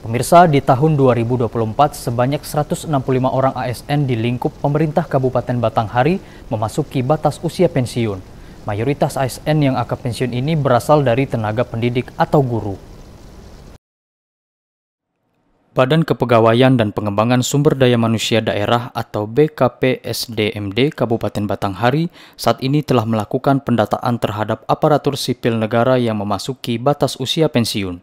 Pemirsa, di tahun 2024 sebanyak 165 orang ASN di lingkup pemerintah Kabupaten Batanghari memasuki batas usia pensiun. Mayoritas ASN yang akan pensiun ini berasal dari tenaga pendidik atau guru. Badan Kepegawaian dan Pengembangan Sumber Daya Manusia Daerah atau BKPSDMD Kabupaten Batanghari saat ini telah melakukan pendataan terhadap aparatur sipil negara yang memasuki batas usia pensiun.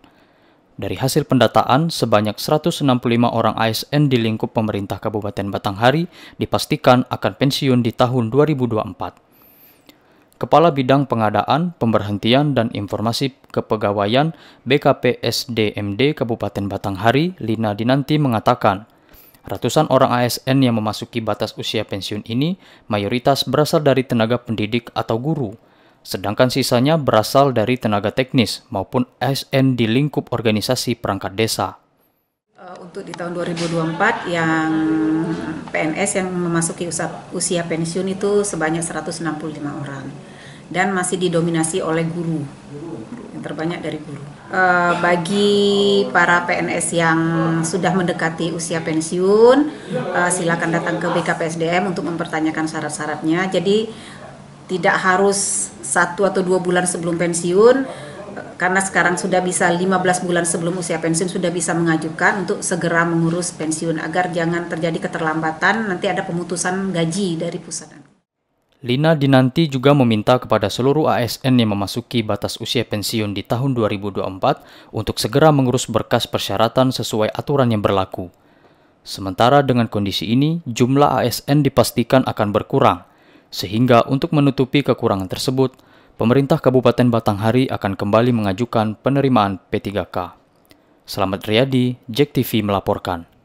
Dari hasil pendataan, sebanyak 165 orang ASN di lingkup pemerintah Kabupaten Batanghari dipastikan akan pensiun di tahun 2024. Kepala Bidang Pengadaan, Pemberhentian, dan Informasi Kepegawaian BKPSDMD Kabupaten Batanghari, Lina Dinanti mengatakan, ratusan orang ASN yang memasuki batas usia pensiun ini mayoritas berasal dari tenaga pendidik atau guru – sedangkan sisanya berasal dari tenaga teknis maupun ASN di lingkup organisasi perangkat desa. Eh, untuk di tahun 2024 yang PNS yang memasuki usia pensiun itu sebanyak 165 orang dan masih didominasi oleh guru yang terbanyak dari guru. Eh, bagi para PNS yang sudah mendekati usia pensiun, eh, silakan datang ke BKPSDM untuk mempertanyakan syarat-syaratnya. Jadi tidak harus satu atau dua bulan sebelum pensiun karena sekarang sudah bisa 15 bulan sebelum usia pensiun sudah bisa mengajukan untuk segera mengurus pensiun agar jangan terjadi keterlambatan nanti ada pemutusan gaji dari pusat. Lina Dinanti juga meminta kepada seluruh ASN yang memasuki batas usia pensiun di tahun 2024 untuk segera mengurus berkas persyaratan sesuai aturan yang berlaku. Sementara dengan kondisi ini, jumlah ASN dipastikan akan berkurang – sehingga untuk menutupi kekurangan tersebut, pemerintah Kabupaten Batanghari akan kembali mengajukan penerimaan P3K. Selamat Riyadi, Jack TV melaporkan.